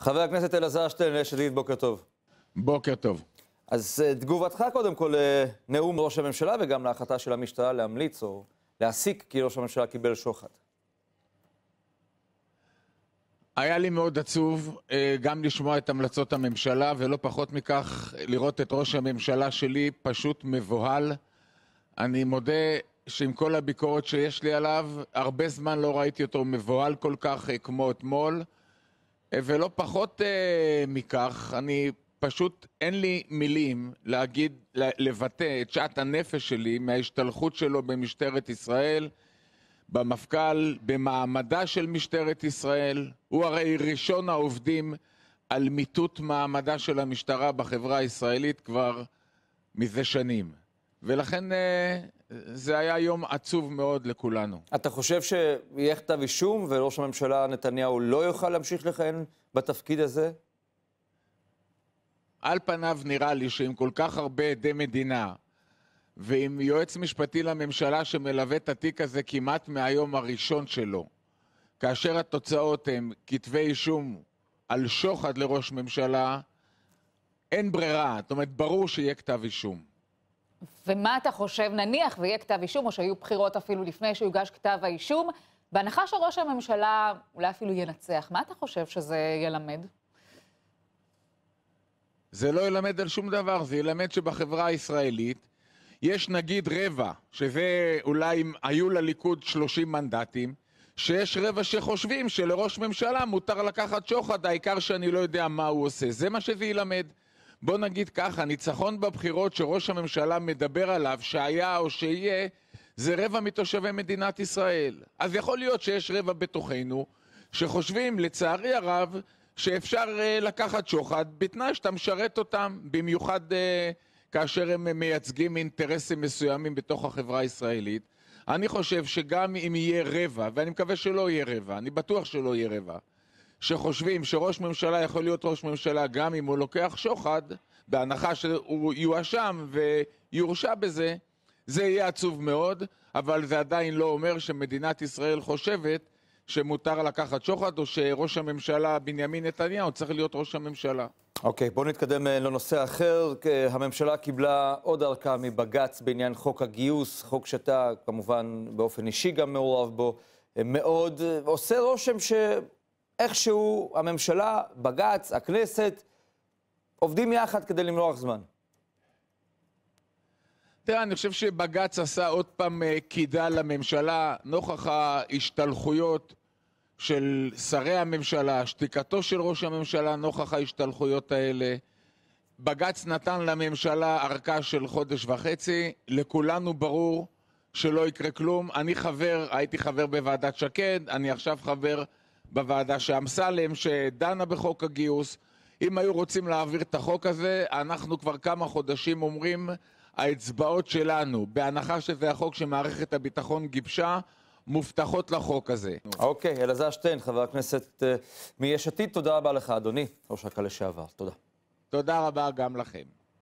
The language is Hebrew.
חבר הכנסת אלעזר שטרן, יש עתיד, בוקר טוב. בוקר טוב. אז אה, תגובתך קודם כל לנאום אה, ראש הממשלה וגם להחלטה של המשטרה להמליץ או להסיק כי ראש הממשלה קיבל שוחד. היה לי מאוד עצוב אה, גם לשמוע את המלצות הממשלה, ולא פחות מכך לראות את ראש הממשלה שלי פשוט מבוהל. אני מודה שעם כל הביקורת שיש לי עליו, הרבה זמן לא ראיתי אותו מבוהל כל כך כמו אתמול. ולא פחות אה, מכך, אני פשוט, אין לי מילים להגיד, לבטא את שעת הנפש שלי מההשתלחות שלו במשטרת ישראל, במפכ"ל, במעמדה של משטרת ישראל. הוא הרי ראשון העובדים על מיטוט מעמדה של המשטרה בחברה הישראלית כבר מזה שנים. ולכן אה, זה היה יום עצוב מאוד לכולנו. אתה חושב שיהיה כתב אישום וראש הממשלה נתניהו לא יוכל להמשיך לכהן בתפקיד הזה? על פניו נראה לי שעם כל כך הרבה עדי מדינה ועם יועץ משפטי לממשלה שמלווה את התיק הזה כמעט מהיום הראשון שלו, כאשר התוצאות הן כתבי אישום על שוחד לראש ממשלה, אין ברירה. זאת אומרת, ברור שיהיה כתב אישום. ומה אתה חושב, נניח ויהיה כתב אישום, או שהיו בחירות אפילו לפני שיוגש כתב האישום, בהנחה שראש הממשלה אולי אפילו ינצח, מה אתה חושב שזה ילמד? זה לא ילמד על שום דבר, זה ילמד שבחברה הישראלית יש נגיד רבע, שזה אולי היו לליכוד 30 מנדטים, שיש רבע שחושבים שלראש ממשלה מותר לקחת שוחד, העיקר שאני לא יודע מה הוא עושה. זה מה שזה ילמד. בוא נגיד ככה, ניצחון בבחירות שראש הממשלה מדבר עליו, שהיה או שיהיה, זה רבע מתושבי מדינת ישראל. אז יכול להיות שיש רבע בתוכנו שחושבים, לצערי הרב, שאפשר uh, לקחת שוחד בתנאי שאתה משרת אותם, במיוחד uh, כאשר הם מייצגים אינטרסים מסוימים בתוך החברה הישראלית. אני חושב שגם אם יהיה רבע, ואני מקווה שלא יהיה רבע, אני בטוח שלא יהיה רבע, שחושבים שראש ממשלה יכול להיות ראש ממשלה גם אם הוא לוקח שוחד, בהנחה שהוא יואשם ויורשע בזה, זה יהיה עצוב מאוד, אבל זה עדיין לא אומר שמדינת ישראל חושבת שמותר לקחת שוחד, או שראש הממשלה בנימין נתניהו צריך להיות ראש הממשלה. אוקיי, okay, בואו נתקדם אה, לנושא אחר. אה, הממשלה קיבלה עוד ארכה מבג"ץ בעניין חוק הגיוס, חוק שאתה כמובן באופן אישי גם מעורב בו אה, מאוד. עושה רושם ש... איכשהו הממשלה, בג"ץ, הכנסת, עובדים יחד כדי למרוח זמן. תראה, אני חושב שבג"ץ עשה עוד פעם אה, קידה לממשלה, נוכח ההשתלחויות של שרי הממשלה, שתיקתו של ראש הממשלה נוכח ההשתלחויות האלה. בג"ץ נתן לממשלה ארכה של חודש וחצי, לכולנו ברור שלא יקרה כלום. אני חבר, הייתי חבר בוועדת שקד, אני עכשיו חבר בוועדה שאמסלם, שדנה בחוק הגיוס, אם היו רוצים להעביר את החוק הזה, אנחנו כבר כמה חודשים אומרים, האצבעות שלנו, בהנחה שזה החוק שמערכת הביטחון גיבשה, מובטחות לחוק הזה. אוקיי, okay, אלעזר שטיין, חבר הכנסת uh, מיש עתיד, תודה רבה לך, אדוני, ראש אכ"א לשעבר. תודה. תודה רבה גם לכם.